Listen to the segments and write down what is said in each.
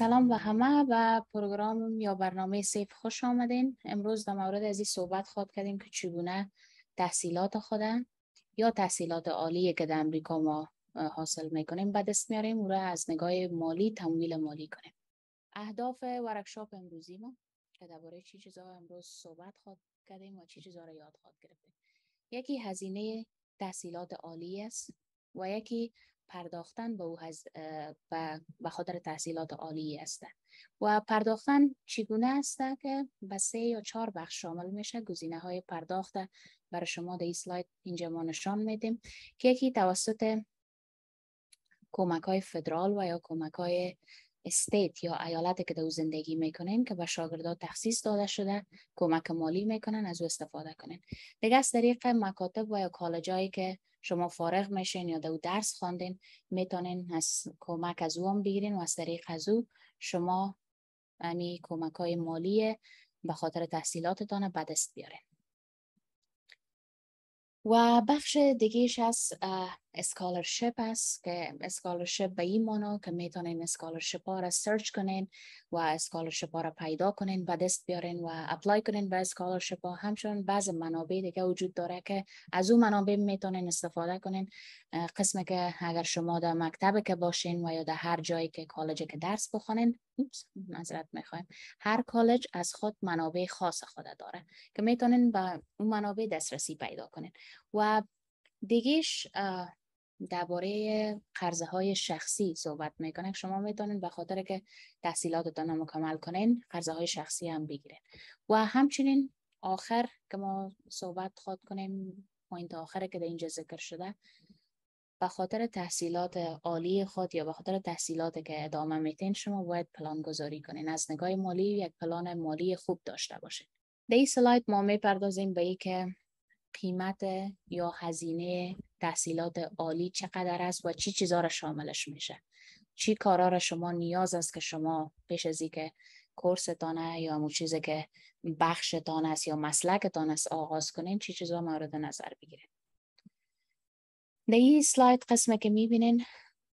سلام به همه و پروگرام یا برنامه سیف خوش آمدین امروز در مورد از این صحبت خواد کردیم که چگونه تحصیلات خود یا تحصیلات عالی که در امریکا ما حاصل میکنیم به دست میاریم او را از نگاه مالی تمویل مالی کنیم اهداف ورکشاپ امروزی ما که درباره چی چیزا امروز صحبت خواد کردیم و چی چیزا را یاد خواد گرفتیم یکی هزینه تحصیلات عالی است و یکی پرداختن به او به خاطر تحصیلات عالی است و پرداختن چگونه است که به سه یا چهار بخش شامل میشه گزینه های پرداخت برای شما در این سلاید اینجا ما نشان میدیم که یکی توسط کمک های فدرال و یا کمک های استیت یا ایالت که او زندگی میکنین که به شاگردان تخصیص داده شده کمک مالی میکنن از او استفاده کنین دیگه از طریق مکاتب و یا کالجایی که شما فارغ میشین یا او درس خواندین میتونین از کمک از او هم بگیرین و از طریق از او شما امی یعنی کمک های مالی به خاطر تحصیلاتتان به دست بیارین و بخش دیگهش از اسکالرشپ است که اسکالرشپ به این مانا که میتونین اسکالرشپ ها را سرچ کنین و اسکالرشپ ها را پیدا کنین و دست بیارین و اپلای کنین به اسکالرشپ ها همچنان بعض منابع دیگه وجود داره که از اون منابع میتونین استفاده کنین قسم که اگر شما در مکتب که باشین و یا در هر جایی که کالج که درس بخونین معذرت میخوایم هر کالج از خود منابع خاص خود داره که میتونین به اون منابع دسترسی پیدا کنین و دیگهش درباره قرضه های شخصی صحبت میکنه شما میتونید به خاطر که تحصیلاتتان مکمل کنین قرضه های شخصی هم بگیرین و همچنین آخر که ما صحبت خواد کنیم پوینت آخر که در اینجا ذکر شده به خاطر تحصیلات عالی خود یا به خاطر تحصیلات که ادامه میتین شما باید پلان گذاری کنین از نگاه مالی یک پلان مالی خوب داشته باشین در این سلاید ما میپردازیم به که قیمت یا هزینه تحصیلات عالی چقدر است و چی چیزها را شاملش میشه چی کارا را شما نیاز است که شما پیش از که کورستانه یا مو چیزی که بخشتان است یا مسلکتان است آغاز کنین چی چیزها مورد نظر بگیرین در این سلاید قسمه که میبینین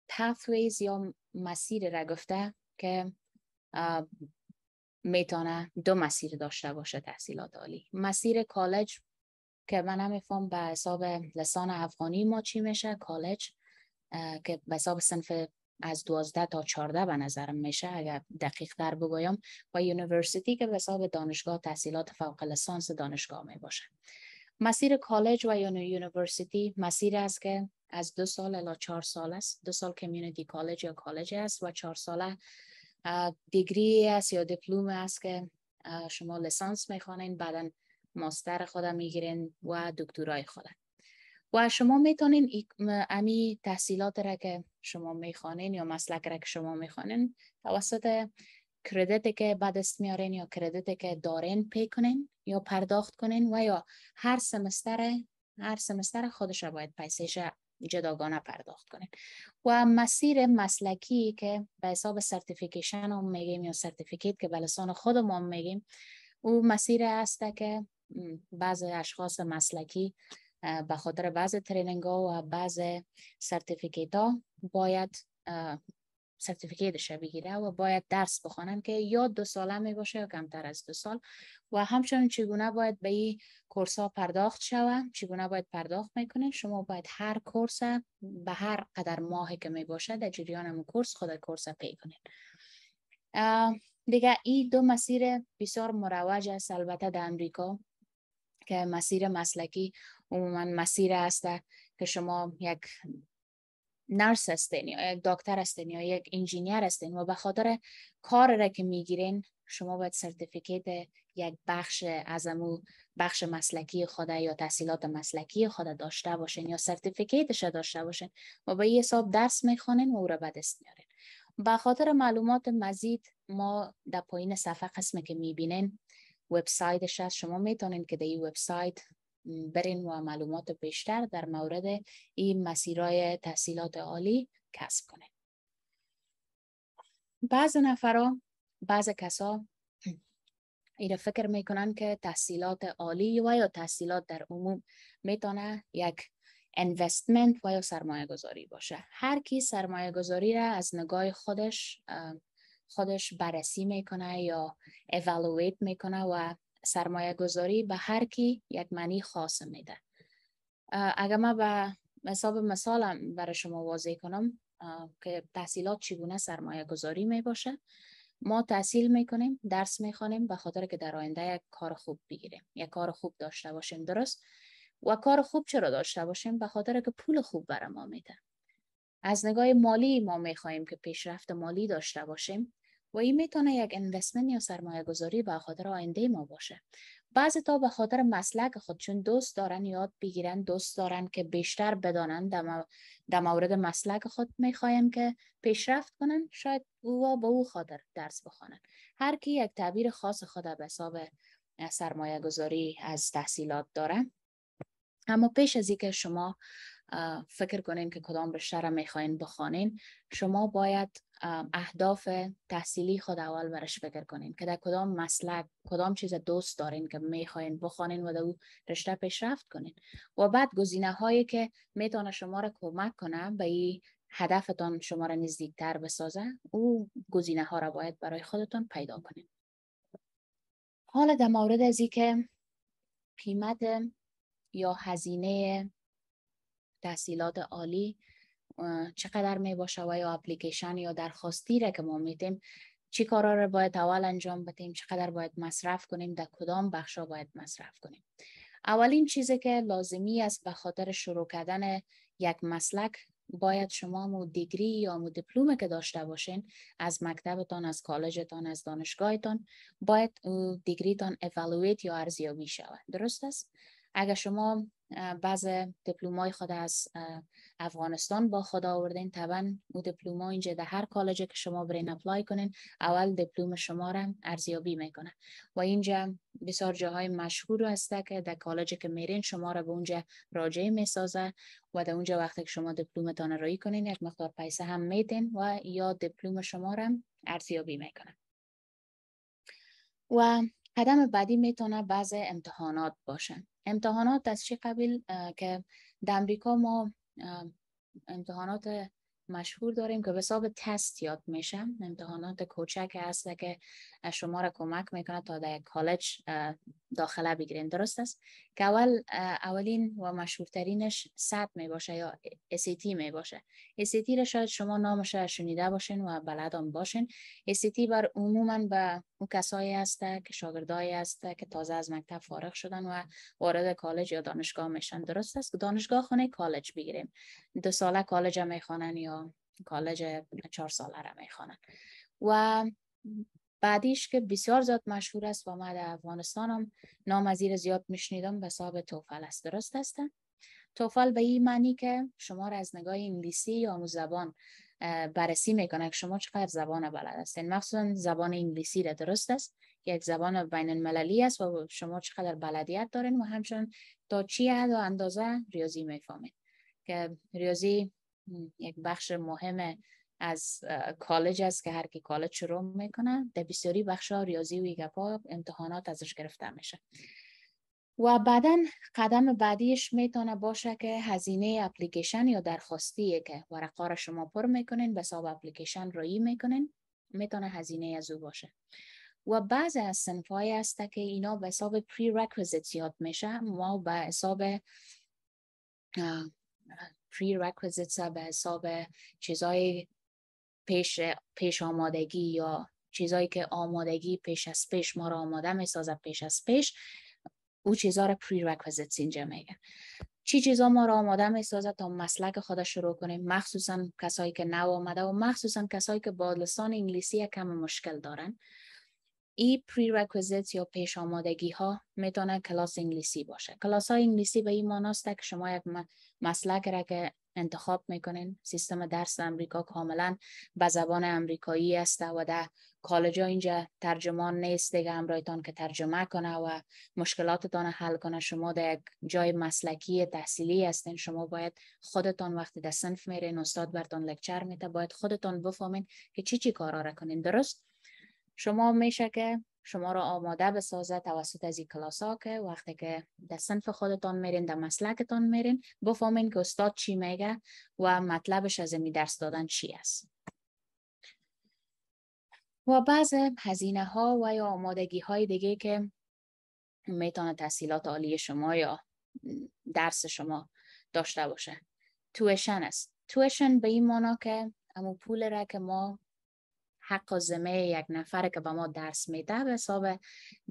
پاثویز یا مسیر را گفته که میتونه دو مسیر داشته باشه تحصیلات عالی مسیر کالج که من هم میفهم به حساب لسان افغانی ما چی میشه کالج که به حساب سنف از 12 تا 14 به نظرم میشه اگر دقیق در بگویم و یونیورسیتی که به حساب دانشگاه تحصیلات فوق لسانس دانشگاه می باشه مسیر کالج و یونیورسیتی مسیر است که از دو سال الا چهار سال است دو سال کمیونیتی کالج یا کالج است و چهار ساله دیگری است یا دیپلوم است که شما لسانس میخوانین بعدا ماستر خودم میگیرین و دکترای خودم و شما میتونین امی تحصیلات را که شما میخوانین یا مسلک را که شما میخوانین توسط کردیت که بدست میارین یا کردیت که دارین پی کنین یا پرداخت کنین و یا هر سمستر هر سمستر خودش باید پیسش جداگانه پرداخت کنین و مسیر مسلکی که به حساب سرتیفیکیشن هم میگیم یا سرتیفیکیت که به لسان خود میگیم او مسیر است که بعض اشخاص مسلکی به خاطر بعض تریننگ ها و بعض سرتیفیکیت ها باید سرتیفیکیتش بگیره و باید درس بخوانن که یا دو ساله می باشه یا کمتر از دو سال و همچنین چگونه باید به این کورس ها پرداخت شوه چگونه باید پرداخت میکنین شما باید هر کورس به هر قدر ماهی که می باشه در جریان کورس خود کورس پی کنین دیگه این دو مسیر بسیار مروج است البته در امریکا که مسیر مسلکی عموما مسیر است که شما یک نرس هستین یا یک دکتر هستین یا یک انجینیر هستین و به خاطر کار را که میگیرین شما باید سرتیفیکیت یک بخش از امو بخش مسلکی خود یا تحصیلات مسلکی خود داشته باشین یا سرتیفیکیتش داشته باشین و به این حساب درس میخوانین و او را به دست میارین به خاطر معلومات مزید ما در پایین صفحه قسم که میبینین وبسایتش هست شما میتونین که در این وبسایت برین و معلومات بیشتر در مورد این مسیرهای تحصیلات عالی کسب کنین بعض ها، بعض کسا ایره فکر میکنن که تحصیلات عالی و یا تحصیلات در عموم میتونه یک انوستمنت و یا سرمایه گذاری باشه هر کی سرمایه گذاری را از نگاه خودش خودش بررسی میکنه یا اولویت میکنه و سرمایه گذاری به هر کی یک معنی خاص میده اگر ما به حساب مثالم برای شما واضح کنم که تحصیلات چگونه سرمایه گذاری می باشه ما تحصیل میکنیم درس میخوانیم به خاطر که در آینده یک کار خوب بگیریم یک کار خوب داشته باشیم درست و کار خوب چرا داشته باشیم به خاطر که پول خوب برای ما میده از نگاه مالی ما میخواهیم که پیشرفت مالی داشته باشیم و این میتونه یک اینوستمنت یا سرمایه گذاری به خاطر آینده ما باشه بعضی تا به خاطر مسلک خود چون دوست دارن یاد بگیرن دوست دارن که بیشتر بدانن در مورد مسلک خود میخوایم که پیشرفت کنن شاید او به او خاطر درس بخوانن هر کی یک تعبیر خاص خود به حساب سرمایه گذاری از تحصیلات داره اما پیش از اینکه شما فکر کنین که کدام رشته را میخواین بخوانین شما باید اهداف تحصیلی خود اول برش فکر کنین که در کدام مسلک کدام چیز دوست دارین که میخواین بخوانین و در او رشته پیشرفت کنین و بعد گزینه هایی که میتونه شما را کمک کنه به این هدفتان شما را نزدیکتر بسازه او گزینه ها را باید برای خودتان پیدا کنین حالا در مورد از که قیمت یا هزینه تحصیلات عالی چقدر می باشه و یا اپلیکیشن یا درخواستی را که ما میتیم چی کارا را باید اول انجام بدیم چقدر باید مصرف کنیم در کدام بخشا باید مصرف کنیم اولین چیزی که لازمی است به خاطر شروع کردن یک مسلک باید شما مو دیگری یا مو دیپلوم که داشته باشین از مکتبتان از کالجتان از دانشگاهتان باید دیگریتان اولویت یا ارزیابی شود درست است اگر شما بعض دیپلمای خود از افغانستان با خود آوردین طبعا او دیپلوما اینجا در هر کالج که شما برین اپلای کنین اول دپلوم شما را ارزیابی میکنه و اینجا بسیار جاهای مشهور هسته که در کالج که میرین شما را به اونجا راجعه میسازه و در اونجا وقتی که شما دیپلمتان رایی کنین یک مقدار پیسه هم میدین و یا دیپلم شما را ارزیابی میکنه و قدم بعدی میتونه بعض امتحانات باشن امتحانات از چه قبیل که در امریکا ما امتحانات مشهور داریم که به حساب تست یاد میشه امتحانات کوچک هست که شما را کمک میکنه تا در کالج داخله بگیرین درست است که اول اولین و مشهورترینش سد می باشه یا SAT می باشه SAT را شاید شما نامش را شنیده باشین و بلدان باشین SAT بر عموما به اون کسایی هست که شاگردایی هست که تازه از مکتب فارغ شدن و وارد کالج یا دانشگاه میشن درست است دانشگاه خونه کالج بگیریم دو ساله کالج می خوانن یا کالج چهار ساله را خوانن؟ و بعدیش که بسیار زیاد مشهور است و ما در افغانستان هم نام از زیاد میشنیدم به صاحب توفل است درست است؟ توفل به این معنی که شما را از نگاه انگلیسی یا آموز زبان بررسی میکنه که شما چقدر زبان بلد هستین مخصوصا زبان انگلیسی را درست است یک زبان بین المللی است و شما چقدر بلدیت دارین و همچنان تا چی حد و اندازه ریاضی میفهمین که ریاضی یک بخش مهمه از کالج است که هر کی کالج شروع میکنه در بسیاری بخش ها ریاضی و ایگپا امتحانات ازش گرفته میشه و بعدا قدم بعدیش میتونه باشه که هزینه اپلیکیشن یا درخواستیه که ورقا را شما پر میکنین به حساب اپلیکیشن رایی میکنین میتونه هزینه از او باشه و بعض از صنفهایی است که اینا به حساب prerequisites یاد میشه ما به حساب پری به حساب چیزای پیش, پیش آمادگی یا چیزایی که آمادگی پیش از پیش ما را آماده سازد پیش از پیش او چیزا را prerequisites اینجا میگن چی چیزا ما را آماده سازد تا مسلک خود شروع کنیم مخصوصا کسایی که نو آمده و مخصوصا کسایی که با لسان انگلیسی کم مشکل دارن ای prerequisites یا پیش آمادگی ها میتونه کلاس انگلیسی باشه کلاس های انگلیسی به این معناست که شما یک مسلک را که انتخاب میکنین سیستم درس امریکا کاملا به زبان امریکایی است و در کالج اینجا ترجمان نیست دیگه امرایتان که ترجمه کنه و مشکلاتتان حل کنه شما در یک جای مسلکی تحصیلی هستین شما باید خودتان وقتی در صنف میرین استاد برتان لکچر میده باید خودتان بفهمین که چی چی کارا را کنین درست شما میشه که شما را آماده بسازه توسط از این کلاس ها که وقتی که در صنف خودتان میرین در مسلکتان میرین بفهمین که استاد چی میگه و مطلبش از این درس دادن چی است و بعض هزینه ها و یا آمادگی های دیگه که میتونه تحصیلات عالی شما یا درس شما داشته باشه تویشن است تویشن به این مانا که اما پول را که ما حق و یک نفر که به ما درس میده به حساب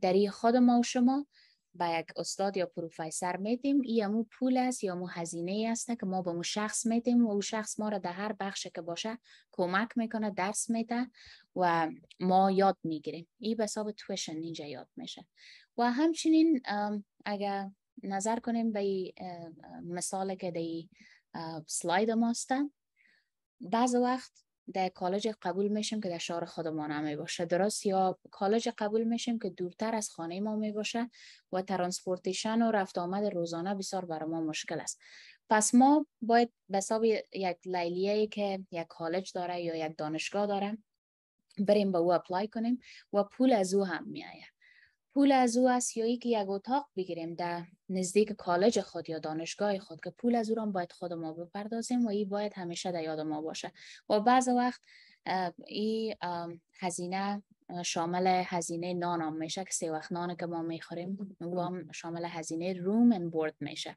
دری خود ما و شما به یک استاد یا پروفسور میدیم این امو پول است یا مو هزینه است که ما به مو شخص میدیم و او شخص ما را در هر بخش که باشه کمک میکنه درس میده و ما یاد میگیریم این به حساب تویشن اینجا یاد میشه و همچنین اگر نظر کنیم به مثال که دی سلاید ماست بعض وقت در کالج قبول میشیم که در شهر خودمان می باشه درست یا کالج قبول میشیم که دورتر از خانه ما می باشه و ترانسپورتیشن و رفت آمد روزانه بسیار برای ما مشکل است پس ما باید به حساب یک لیلیه که یک کالج داره یا یک دانشگاه داره بریم به او اپلای کنیم و پول از او هم آید. پول از او است یا که یک اتاق بگیریم در نزدیک کالج خود یا دانشگاه خود که پول از او باید خود ما بپردازیم و این باید همیشه در یاد ما باشه و بعض وقت این هزینه شامل هزینه نان هم میشه که سه وقت نان که ما میخوریم و هم شامل هزینه روم ان بورد میشه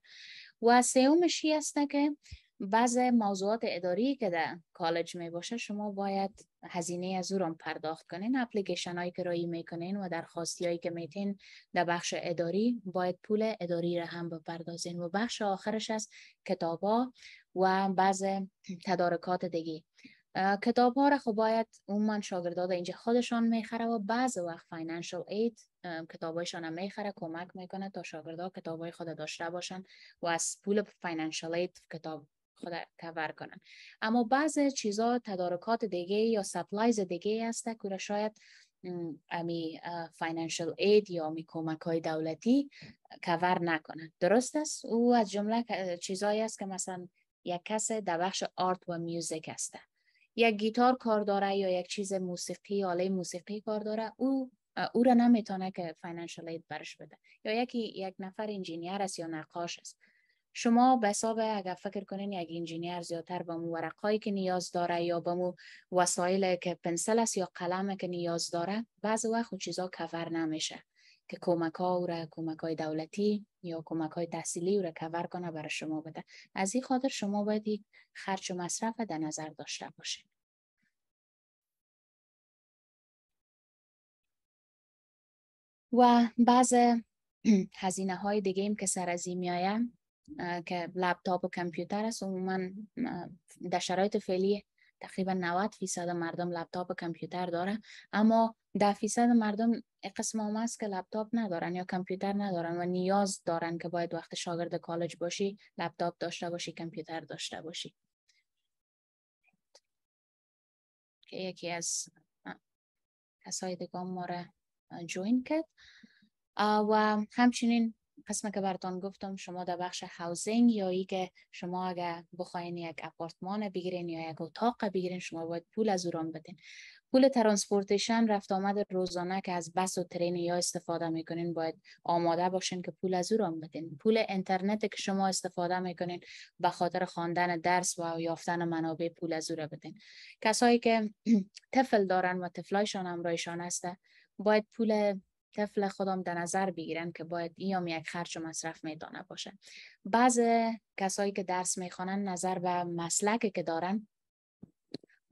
و سومش هسته که بعض موضوعات اداری که در کالج می باشه شما باید هزینه از او پرداخت کنین اپلیکیشن هایی که رایی میکنین و درخواستی هایی که میتین در بخش اداری باید پول اداری را هم بپردازین و بخش آخرش از کتاب ها و بعض تدارکات دیگه کتاب ها را خب باید عموما شاگرداد اینجا خودشان میخره و بعض وقت فاینانشال اید هایشان هم میخره کمک میکنه تا شاگردا کتابای خود داشته باشن و از پول فاینانشال اید کتاب خدا کور کنن اما بعض چیزا تدارکات دیگه یا سپلایز دیگه هست که شاید امی فاینانشل اید یا می کمک های دولتی کور نکنند. درست است او از جمله چیزایی است که مثلا یک کس در بخش آرت و میوزیک هسته یک گیتار کار داره یا یک چیز موسیقی آله موسیقی کار داره او او را نمیتونه که فاینانشال اید برش بده یا یکی یک نفر انجینیر است یا نقاش است شما بساب اگر فکر کنین یک انجینیر زیادتر به مو ورقهایی که نیاز داره یا به مو وسایل که پنسل است یا قلم که نیاز داره بعض وقت چیزا کور نمیشه که کمک ها او را کمک های دولتی یا کمک های تحصیلی او را کور کنه برای شما بده از این خاطر شما باید یک و مصرف در نظر داشته باشید و بعض هزینه های دیگه ایم که سر از این که لپتاپ و کامپیوتر است عموما در شرایط فعلی تقریبا 90 فیصد مردم لپتاپ و کامپیوتر داره اما 10 فیصد مردم قسم هم است که لپتاپ ندارن یا کامپیوتر ندارن و نیاز دارن که باید وقت شاگرد کالج باشی لپتاپ داشته باشی کامپیوتر داشته باشی که یکی از کسای دیگه ما را جوین کرد و همچنین قسم که براتان گفتم شما در بخش هاوزینگ یا ای که شما اگر بخواین یک اپارتمان بگیرین یا یک اتاق بگیرین شما باید پول از اوران بدین پول ترانسپورتیشن رفت آمد روزانه که از بس و ترین یا استفاده میکنین باید آماده باشین که پول از اوران بدین پول اینترنت که شما استفاده میکنین به خاطر خواندن درس و یافتن منابع پول از رو بدین کسایی که طفل دارن و طفلایشان رایشان هسته باید پول طفل خودم در نظر بگیرن که باید ایام یک خرچ و مصرف میدانه باشه بعض کسایی که درس میخوانن نظر به مسلکی که دارن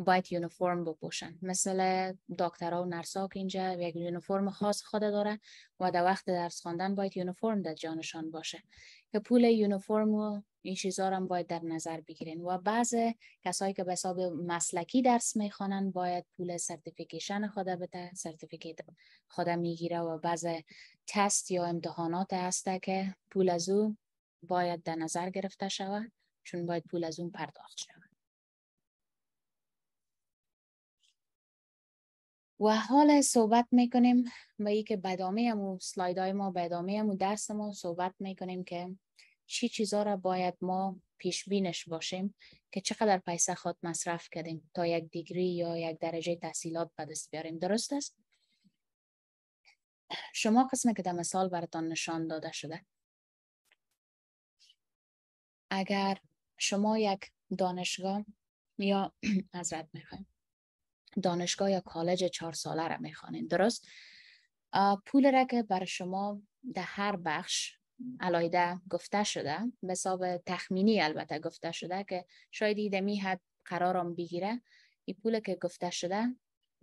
باید یونیفرم بپوشن مثل دکترها و نرسا که اینجا یک یونیفرم خاص خود داره و در وقت درس خواندن باید یونیفرم در جانشان باشه که پول یونیفرم و این چیزا هم باید در نظر بگیرین و بعض کسایی که به حساب مسلکی درس میخوانن باید پول سرتیفیکیشن خود بده سرتیفیکیت خود میگیره و بعض تست یا امتحانات هست که پول از او باید در نظر گرفته شود چون باید پول از اون پرداخت شود و حالا صحبت میکنیم به ای که بدامه امو های ما بدامه امو درس ما صحبت میکنیم که چی چیزا را باید ما پیش بینش باشیم که چقدر پیسه خود مصرف کردیم تا یک دیگری یا یک درجه تحصیلات به دست بیاریم درست است شما قسم که در مثال براتان نشان داده شده اگر شما یک دانشگاه یا حضرت میخوایم دانشگاه یا کالج چهار ساله را میخوانین درست پول را که بر شما در هر بخش علایده گفته شده حساب تخمینی البته گفته شده که شاید می حد قرارم بگیره این پول که گفته شده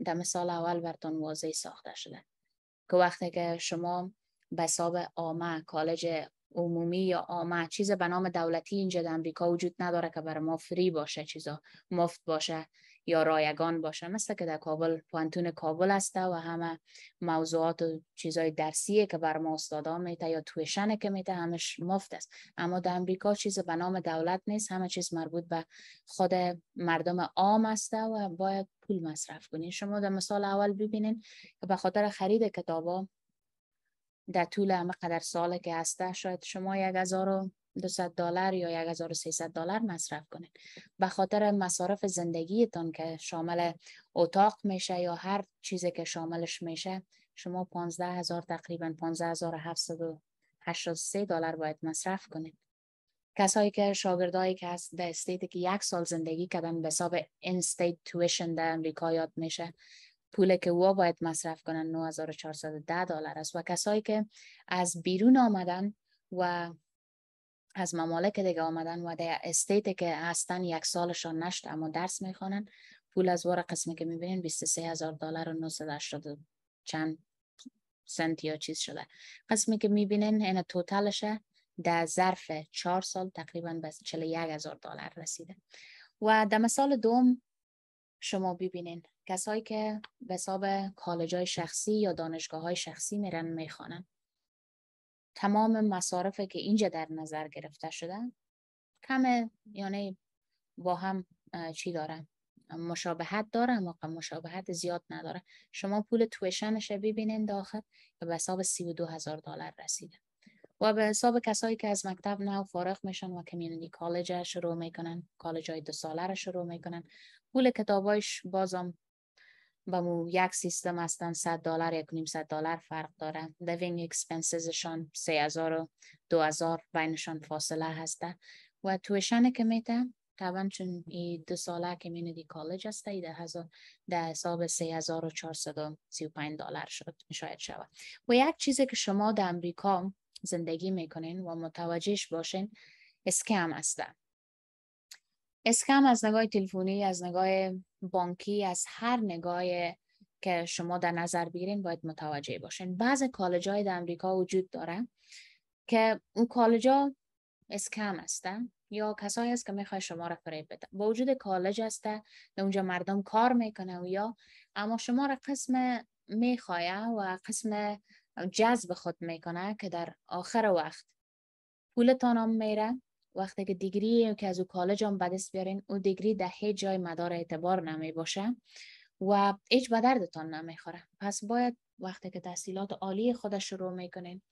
در مثال اول برتون واضح ساخته شده که وقتی که شما به حساب آمه کالج عمومی یا آمه چیز به نام دولتی اینجا در امریکا وجود نداره که برای ما فری باشه چیزا مفت باشه یا رایگان باشه مثل که در کابل پانتون کابل هسته و همه موضوعات و چیزای درسیه که بر ما استادا میته یا تویشنه که میته همش مفت است اما در امریکا چیز به نام دولت نیست همه چیز مربوط به خود مردم عام هسته و باید پول مصرف کنین شما در مثال اول ببینین که به خاطر خرید کتابا در طول همه قدر سال که هسته شاید شما یک هزار 200 دلار یا 1300 دلار مصرف کنید به خاطر مصارف زندگیتان که شامل اتاق میشه یا هر چیزی که شاملش میشه شما 15000 تقریبا 15783 دلار باید مصرف کنید کسایی که شاگردایی که هست در استیتی که یک سال زندگی کردن به حساب این استیت تویشن در امریکا یاد میشه پول که او باید مصرف کنن 9410 دلار است و کسایی که از بیرون آمدن و از ممالک دیگه آمدن و در استیت که هستن یک سالشان نشت اما درس میخوانن پول از وار قسمی که میبینین 23 هزار دلار و 980 چند سنت یا چیز شده قسمی که میبینین این یعنی توتالشه در ظرف چهار سال تقریبا به 41 هزار دلار رسیده و در مثال دوم شما ببینین کسایی که به حساب کالج شخصی یا دانشگاه های شخصی میرن میخوانن تمام مصارفی که اینجا در نظر گرفته شده کم یعنی با هم چی دارن مشابهت داره اما مشابهت زیاد نداره شما پول تویشنش ببینین داخل به حساب دو هزار دلار رسیده و به حساب کسایی که از مکتب نو فارغ میشن و کمیونیتی کالج شروع میکنن کالج های دو ساله رو شروع میکنن پول کتابایش بازم مو یک سیستم هستن 100 دلار یک نیم دلار فرق داره دوین اکسپنسزشان 3000 و 2000 بینشان فاصله هسته و تویشن که میده طبعا چون ای دو ساله دی کالج هسته ای ده هزار ده حساب 3435 دلار شد شاید شود و یک چیزی که شما در امریکا زندگی میکنین و متوجهش باشین اسکم هستن اسکم از نگاه تلفنی از نگاه بانکی از هر نگاه که شما در نظر بگیرین باید متوجه باشین بعض کالج های در امریکا وجود داره که اون کالج ها اسکم هستن یا کسایی هست که میخوای شما را فریب بدن با وجود کالج هسته اونجا مردم کار میکنن و یا اما شما را قسم میخوایه و قسم جذب خود میکنه که در آخر وقت پولتان هم میره وقتی که دیگری که از او کالج هم بدست بیارین او دیگری در هیچ جای مدار اعتبار نمی باشه و هیچ به دردتان نمیخوره پس باید وقتی که تحصیلات عالی خود شروع میکنین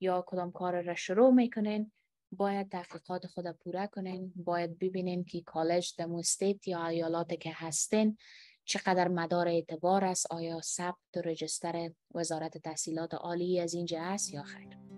یا کدام کار را شروع میکنین باید تحقیقات خود پوره کنین باید ببینین که کالج در مستیت یا ایالات که هستین چقدر مدار اعتبار است آیا ثبت و رجستر وزارت تحصیلات عالی از اینجا است یا خیر